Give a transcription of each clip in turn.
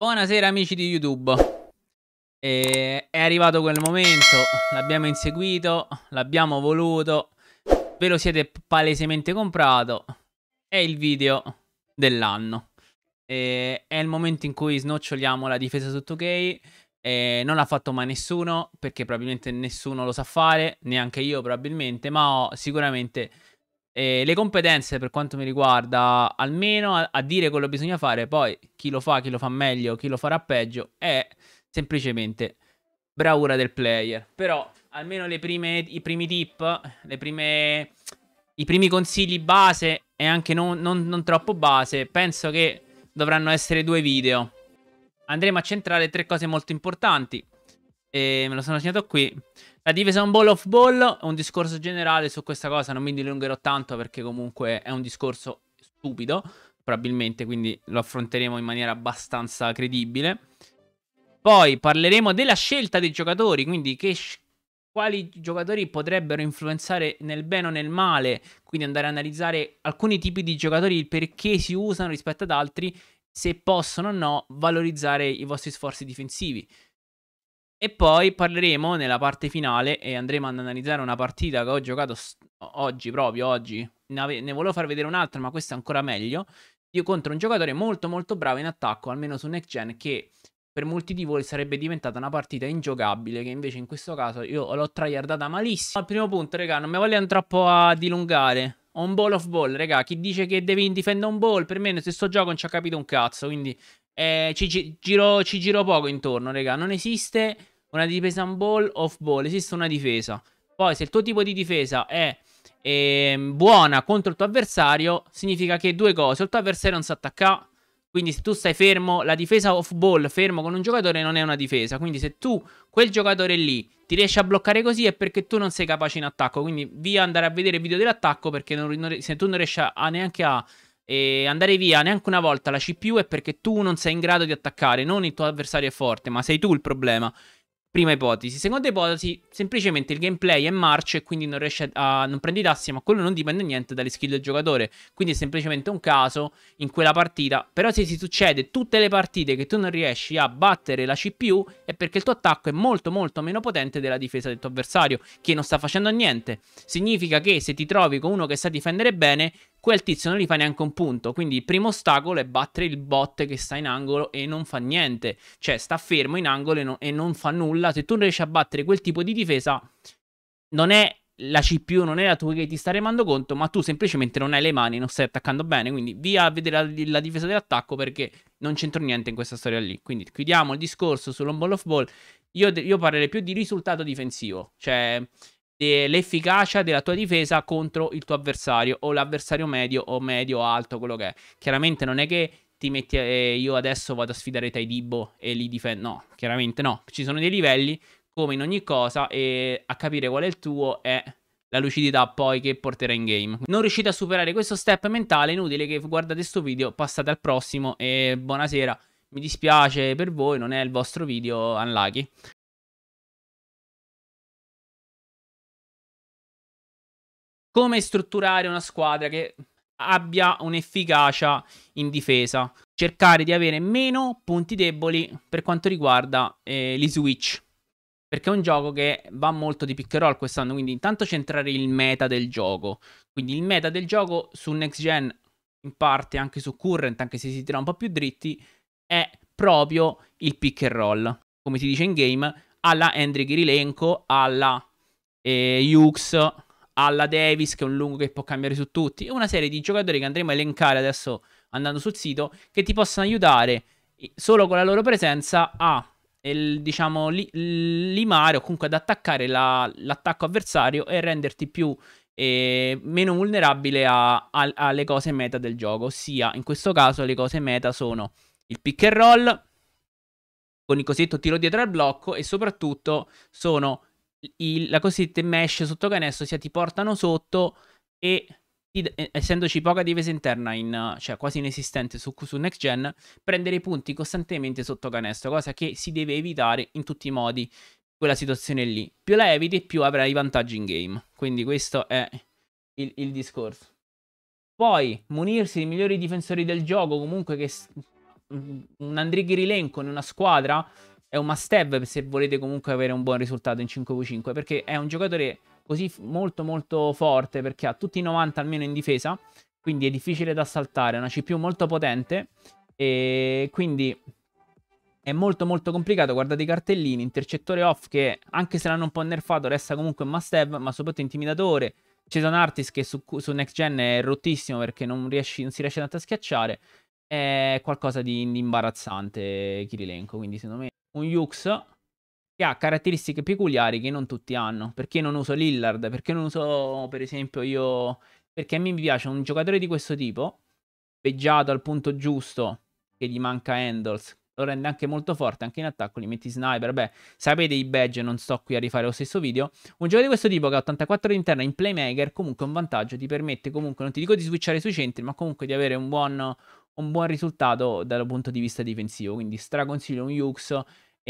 Buonasera amici di YouTube. E è arrivato quel momento, l'abbiamo inseguito, l'abbiamo voluto, ve lo siete palesemente comprato. È il video dell'anno. è il momento in cui snoccioliamo la difesa sotto 2 E non l'ha fatto mai nessuno, perché probabilmente nessuno lo sa fare, neanche io probabilmente, ma ho sicuramente eh, le competenze per quanto mi riguarda, almeno a, a, dire quello che bisogna fare, poi chi lo fa, chi lo fa meglio, chi lo farà peggio, è semplicemente bravura del player. Però almeno prime, i primi tip, prime, i primi consigli base e anche non, non, non troppo base, penso che dovranno essere due video. Andremo a centrare tre cose molto importanti. E me lo sono segnato qui. La divisa un ball off ball un discorso generale su questa cosa, non mi dilungherò tanto perché comunque è un discorso stupido, probabilmente, quindi lo affronteremo in maniera abbastanza credibile. Poi parleremo della scelta dei giocatori, quindi che, quali giocatori potrebbero influenzare nel bene o nel male, quindi andare a analizzare alcuni tipi di giocatori, il perché si usano rispetto ad altri, se possono o no valorizzare i vostri sforzi difensivi. E poi parleremo nella parte finale e andremo ad analizzare una partita che ho giocato oggi, proprio oggi. Ne, ne volevo far vedere un'altra, ma questa è ancora meglio. Io contro un giocatore molto molto bravo in attacco, almeno su next gen, che per molti di voi sarebbe diventata una partita ingiocabile, che invece in questo caso io l'ho tryhardata malissimo. Al primo punto, raga, non mi voglio andare troppo a dilungare. Ho un ball of ball, raga, chi dice che devi difendere un ball, per me nel stesso gioco non ci ha capito un cazzo, quindi eh, ci, ci, giro, ci, giro, poco intorno, raga. Non esiste una difesa on ball, off ball, esiste una difesa. Poi, se il tuo tipo di difesa è eh, buona contro il tuo avversario, significa che due cose: il tuo avversario non si attacca. Quindi, se tu stai fermo, la difesa off ball fermo con un giocatore non è una difesa. Quindi, se tu quel giocatore lì ti riesci a bloccare così, è perché tu non sei capace in attacco. Quindi, via andare a vedere il video dell'attacco perché non, non, se tu non riesci a, a neanche a e andare via neanche una volta la CPU è perché tu non sei in grado di attaccare, non il tuo avversario è forte, ma sei tu il problema. Prima ipotesi. Seconda ipotesi, semplicemente il gameplay è marcio e quindi non riesci a... non prendi tassi, ma quello non dipende niente dalle skill del giocatore. Quindi è semplicemente un caso in quella partita. Però se si succede tutte le partite che tu non riesci a battere la CPU è perché il tuo attacco è molto molto meno potente della difesa del tuo avversario, che non sta facendo niente. Significa che se ti trovi con uno che sa difendere bene, quel tizio non gli fa neanche un punto. Quindi il primo ostacolo è battere il bot che sta in angolo e non fa niente. Cioè, sta fermo in angolo e, no, e non fa nulla. Se tu non riesci a battere quel tipo di difesa, non è la CPU, non è la tua che ti sta remando conto, ma tu semplicemente non hai le mani, non stai attaccando bene. Quindi via a vedere la, la difesa dell'attacco perché non c'entro niente in questa storia lì. Quindi chiudiamo il discorso sull'on ball of ball. Io, io parlerei più di risultato difensivo. Cioè l'efficacia della tua difesa contro il tuo avversario o l'avversario medio o medio o alto, quello che è. Chiaramente non è che ti metti eh, io adesso vado a sfidare Taidibo e li difendo. No, chiaramente no. Ci sono dei livelli come in ogni cosa e a capire qual è il tuo è la lucidità poi che porterà in game. Non riuscite a superare questo step mentale, inutile che guardate questo video, passate al prossimo e buonasera. Mi dispiace per voi, non è il vostro video unlucky. come strutturare una squadra che abbia un'efficacia in difesa, cercare di avere meno punti deboli per quanto riguarda eh, gli switch, perché è un gioco che va molto di pick and roll quest'anno, quindi intanto centrare il meta del gioco, quindi il meta del gioco su next gen, in parte anche su current, anche se si tira un po' più dritti, è proprio il pick and roll, come si dice in game, alla Hendrik Rilenko, alla eh, Hughes, alla Davis, che è un lungo che può cambiare su tutti, e una serie di giocatori che andremo a elencare adesso andando sul sito, che ti possono aiutare solo con la loro presenza a il, diciamo, li, limare o comunque ad attaccare la, l'attacco avversario e renderti più eh, meno vulnerabile a, a, alle cose meta del gioco, ossia in questo caso le cose meta sono il pick and roll, con il cosiddetto tiro dietro al blocco e soprattutto sono il, la cosiddetta mesh sotto canesto, ossia ti portano sotto e ti, eh, essendoci poca difesa interna, in, cioè quasi inesistente su, su next gen, prendere i punti costantemente sotto canesto, cosa che si deve evitare in tutti i modi quella situazione lì. Più la eviti, più avrai vantaggi in game. Quindi questo è il, il discorso. Poi munirsi dei migliori difensori del gioco, comunque che mm, un Andrighi Rilenco in una squadra è un must have se volete comunque avere un buon risultato in 5v5 perché è un giocatore così molto molto forte perché ha tutti i 90 almeno in difesa quindi è difficile da saltare, è una CPU molto potente e quindi è molto molto complicato, guardate i cartellini, intercettore off che anche se l'hanno un po' nerfato resta comunque un must have ma soprattutto intimidatore, Ceson Artis che su, su, next gen è rottissimo perché non, riesci, non si riesce tanto a schiacciare, è qualcosa di imbarazzante Kirilenko, quindi secondo me un Yux che ha caratteristiche peculiari che non tutti hanno. Perché non uso Lillard? Perché non uso, per esempio, io... Perché a me mi piace un giocatore di questo tipo, peggiato al punto giusto, che gli manca handles, lo rende anche molto forte, anche in attacco, gli metti sniper, beh, sapete i badge, non sto qui a rifare lo stesso video. Un gioco di questo tipo che ha 84 all'interno in playmaker, comunque è un vantaggio, ti permette comunque, non ti dico di switchare sui centri, ma comunque di avere un buon, un buon risultato dal punto di vista difensivo, quindi straconsiglio un Yux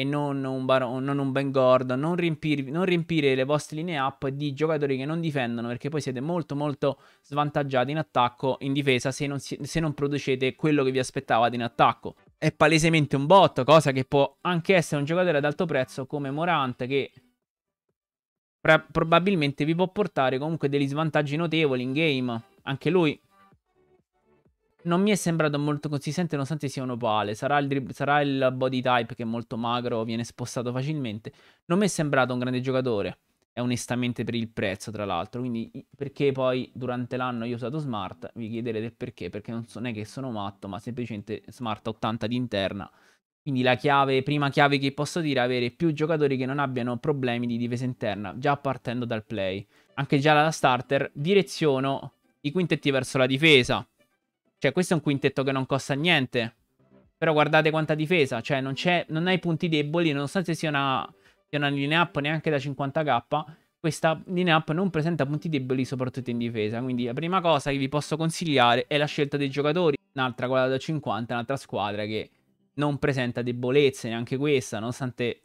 e non un, Baron, non un Ben Gordon, non, riempir- non riempire le vostre linee up di giocatori che non difendono perché poi siete molto molto svantaggiati in attacco, in difesa se non, si- se non producete quello che vi aspettavate in attacco. È palesemente un botto, cosa che può anche essere un giocatore ad alto prezzo come Morant che pra- probabilmente vi può portare comunque degli svantaggi notevoli in game, anche lui non mi è sembrato molto consistente nonostante sia un opale. Sarà il, drib- sarà il body type che è molto magro, viene spostato facilmente. Non mi è sembrato un grande giocatore. È onestamente per il prezzo, tra l'altro. Quindi, perché poi durante l'anno io ho usato Smart? Vi chiederete il perché, perché non, so, non è che sono matto, ma semplicemente Smart 80 di interna. Quindi la chiave, prima chiave che posso dire è avere più giocatori che non abbiano problemi di difesa interna, già partendo dal play. Anche già dalla starter direziono i quintetti verso la difesa. Cioè, questo è un quintetto che non costa niente. Però guardate quanta difesa. Cioè, non, non hai punti deboli, nonostante sia una, sia una linea up neanche da 50k. Questa linea up non presenta punti deboli, soprattutto in difesa. Quindi la prima cosa che vi posso consigliare è la scelta dei giocatori. Un'altra quella da 50, un'altra squadra che non presenta debolezze, neanche questa, nonostante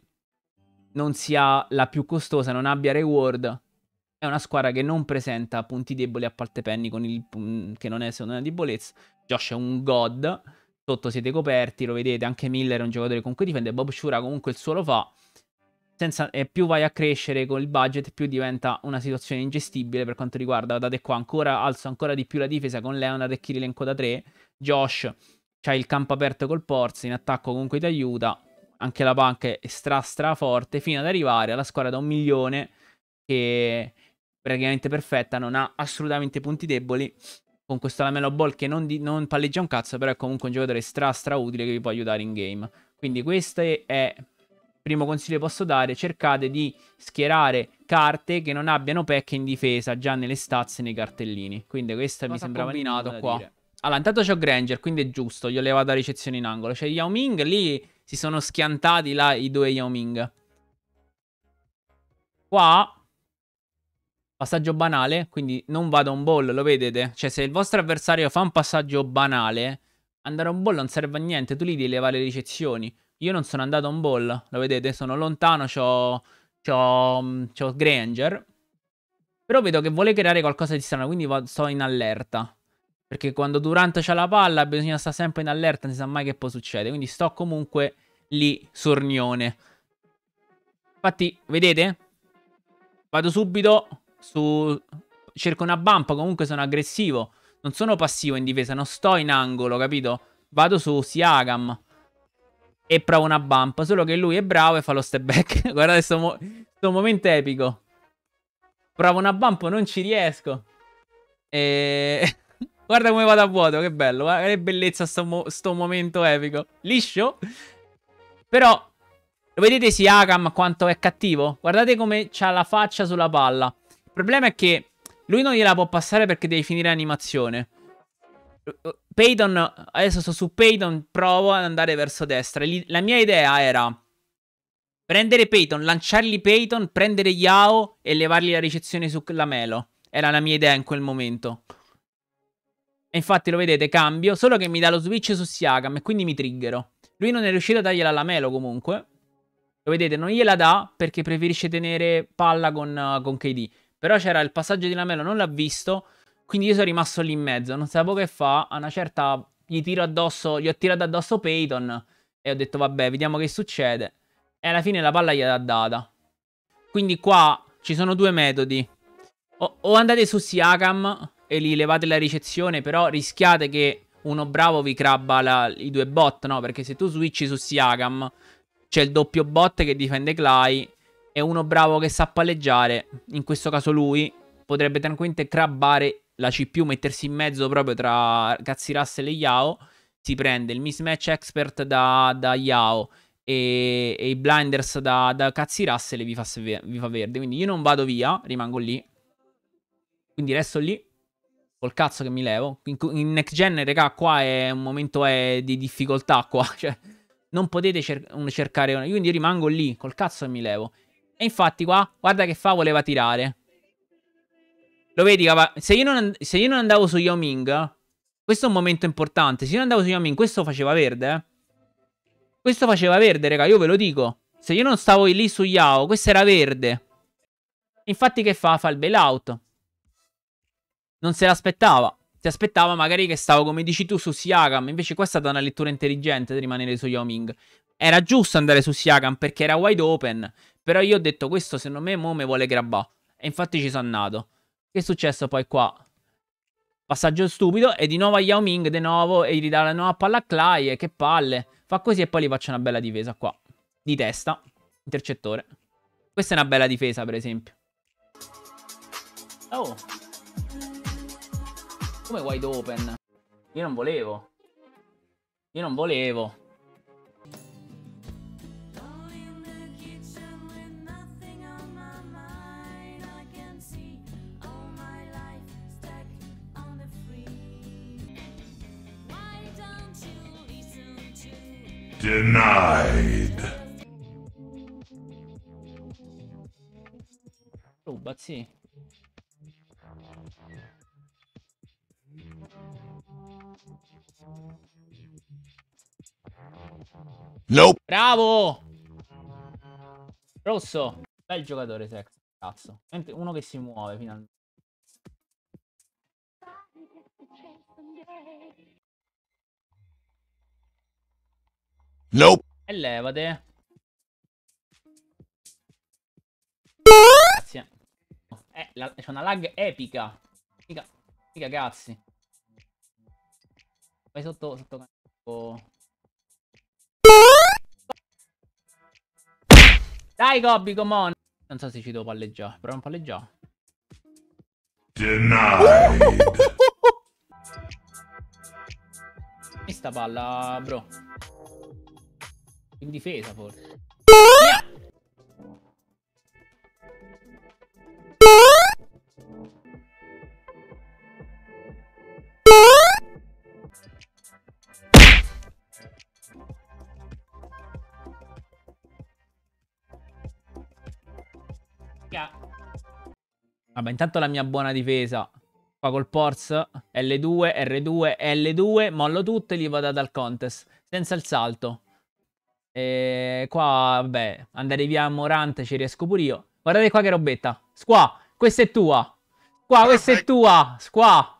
non sia la più costosa, non abbia reward è una squadra che non presenta punti deboli a parte Penny con il, che non è secondo una debolezza. Josh è un god, sotto siete coperti, lo vedete, anche Miller è un giocatore con cui difende, Bob Shura comunque il suo lo fa. Senza, e più vai a crescere con il budget, più diventa una situazione ingestibile per quanto riguarda, Guardate qua, ancora, alzo ancora di più la difesa con Leonard e Kirilenko da 3, Josh c'ha il campo aperto col Porz, in attacco comunque ti aiuta, anche la panca è stra stra forte, fino ad arrivare alla squadra da un milione che praticamente perfetta, non ha assolutamente punti deboli. Con questo Lamelo Ball che non, di, non palleggia un cazzo, però è comunque un giocatore stra stra utile che vi può aiutare in game. Quindi questo è il primo consiglio che posso dare, cercate di schierare carte che non abbiano pack in difesa, già nelle stazze e nei cartellini. Quindi questo mi sembrava combinato qua. Dire. Allora, intanto c'ho Granger, quindi è giusto, gli ho levato la ricezione in angolo. C'è Yao Ming, lì si sono schiantati là i due Yao Ming. Qua Passaggio banale, quindi non vado a un ball, lo vedete? Cioè se il vostro avversario fa un passaggio banale, andare a un ball non serve a niente, tu lì devi levare le ricezioni. Io non sono andato a un ball, lo vedete? Sono lontano, c'ho, c'ho, mm, c'ho Granger. Però vedo che vuole creare qualcosa di strano, quindi sto in allerta. Perché quando Durant c'ha la palla bisogna stare sempre in allerta, non si sa mai che può succedere. Quindi sto comunque lì sornione. Infatti, vedete? Vado subito su... cerco una bump, comunque sono aggressivo. Non sono passivo in difesa, non sto in angolo, capito? Vado su Siagam e provo una bump, solo che lui è bravo e fa lo step back. Guardate sto, mo sto momento epico. Provo una bump, non ci riesco. E... Guarda come vado a vuoto, che bello. Guarda che bellezza sto, mo sto momento epico. Liscio. Però, lo vedete Siagam quanto è cattivo? Guardate come ha la faccia sulla palla problema è che lui non gliela può passare perché deve finire l'animazione. Uh, uh, Payton, adesso sto su Payton, provo ad andare verso destra. La mia idea era prendere Payton, lanciargli Payton, prendere Yao e levargli la ricezione su Lamelo. Era la mia idea in quel momento. E infatti lo vedete, cambio, solo che mi dà lo switch su Siakam e quindi mi triggero. Lui non è riuscito a dargliela alla Melo comunque. Lo vedete, non gliela dà perché preferisce tenere palla con, uh, con KD. Però c'era il passaggio di lamello, non l'ha visto, quindi io sono rimasto lì in mezzo, non sapevo che fa, a una certa gli tiro addosso, gli ho tirato addosso Peyton e ho detto vabbè, vediamo che succede. E alla fine la palla ha data. Quindi qua ci sono due metodi. O, o andate su Siakam e li levate la ricezione, però rischiate che uno bravo vi crabba la, i due bot, no? Perché se tu switchi su Siakam c'è il doppio bot che difende Clyde e uno bravo che sa palleggiare, in questo caso lui, potrebbe tranquillamente crabbare la CPU, mettersi in mezzo proprio tra Gazzirassel e Yao, si prende il mismatch expert da, da Yao e, e, i blinders da, da Gazzirassel e vi fa, vi fa verde. Quindi io non vado via, rimango lì, quindi resto lì col cazzo che mi levo. In, in next gen, raga, qua è un momento è di difficoltà qua, cioè non potete cer- cercare. Quindi io rimango lì col cazzo che mi levo. E infatti qua, guarda che fa, voleva tirare. Lo vedi, capa? Se io non, se io non andavo su Yoming... Questo è un momento importante. Se io non andavo su Yamin, questo faceva verde. Eh. Questo faceva verde, raga, io ve lo dico. Se io non stavo lì su Yao, questo era verde. Infatti che fa? Fa il bailout. Non se l'aspettava. Si aspettava magari che stavo, come dici tu, su Siakam. Invece qua è stata una lettura intelligente di rimanere su Yao Ming. Era giusto andare su Siakam perché era wide open. Però io ho detto, questo secondo me mo me vuole grabbà. E infatti ci sono andato. Che è successo poi qua? Passaggio stupido e di nuovo a Yao Ming, di nuovo, e gli ridà la nuova palla a Clay, che palle. Fa così e poi gli faccio una bella difesa qua. Di testa, intercettore. Questa è una bella difesa, per esempio. Oh. Come wide open? Io non volevo. Io non volevo. Denied. Ruba, sì. Nope. Bravo! Rosso, bel giocatore Sex, cazzo. Uno che si muove finalmente. Nope. E levate. Grazie. Eh, la, c'è una lag epica. Mica, mica cazzi. Vai sotto, sotto... Oh. Dai Gobby, come on. Non so se ci devo palleggiare, però a palleggiare. Denied. E sta palla, bro. In difesa forse. Yeah! Yeah. Vabbè, intanto la mia buona difesa. Qua col Porz, L2, R2, L2, mollo tutto e li vado dal contest. Senza il salto. E qua, vabbè, andare via a Morante ci riesco pure io. Guardate qua che robetta. Squa, questa è tua. Squa, questa è tua. Squa.